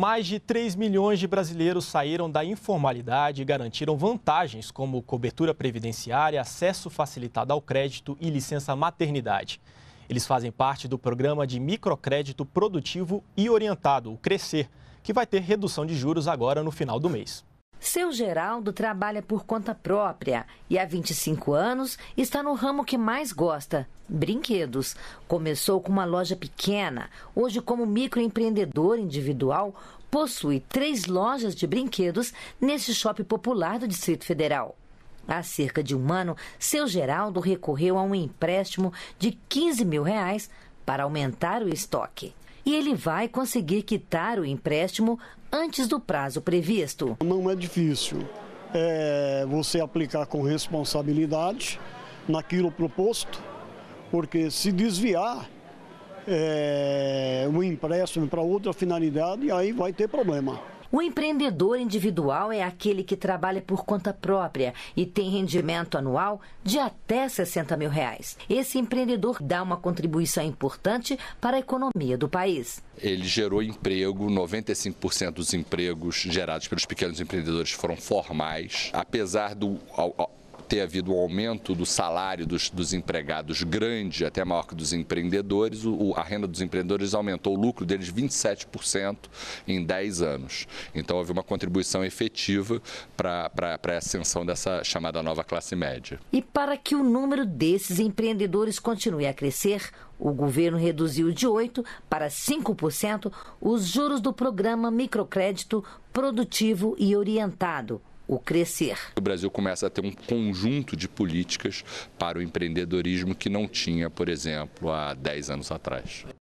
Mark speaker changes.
Speaker 1: Mais de 3 milhões de brasileiros saíram da informalidade e garantiram vantagens como cobertura previdenciária, acesso facilitado ao crédito e licença maternidade. Eles fazem parte do programa de microcrédito produtivo e orientado, o Crescer, que vai ter redução de juros agora no final do mês.
Speaker 2: Seu Geraldo trabalha por conta própria e há 25 anos está no ramo que mais gosta, brinquedos. Começou com uma loja pequena, hoje como microempreendedor individual, possui três lojas de brinquedos nesse shopping popular do Distrito Federal. Há cerca de um ano, seu Geraldo recorreu a um empréstimo de 15 mil reais para aumentar o estoque e ele vai conseguir quitar o empréstimo antes do prazo previsto. Não é difícil é, você
Speaker 3: aplicar com responsabilidade naquilo proposto, porque se desviar é, o empréstimo para outra finalidade, aí vai
Speaker 2: ter problema. O empreendedor individual é aquele que trabalha por conta própria e tem rendimento anual de até 60 mil reais. Esse empreendedor dá uma contribuição importante para a economia do país.
Speaker 4: Ele gerou emprego, 95% dos empregos gerados pelos pequenos empreendedores foram formais, apesar do ter havido um aumento do salário dos, dos empregados grande, até maior que dos empreendedores, o, a renda dos empreendedores aumentou o lucro deles 27% em 10 anos. Então, houve uma contribuição efetiva para a ascensão dessa chamada nova classe média.
Speaker 2: E para que o número desses empreendedores continue a crescer, o governo reduziu de 8% para 5% os juros do programa Microcrédito Produtivo e Orientado, o crescer.
Speaker 4: O Brasil começa a ter um conjunto de políticas para o empreendedorismo que não tinha, por exemplo, há 10 anos atrás.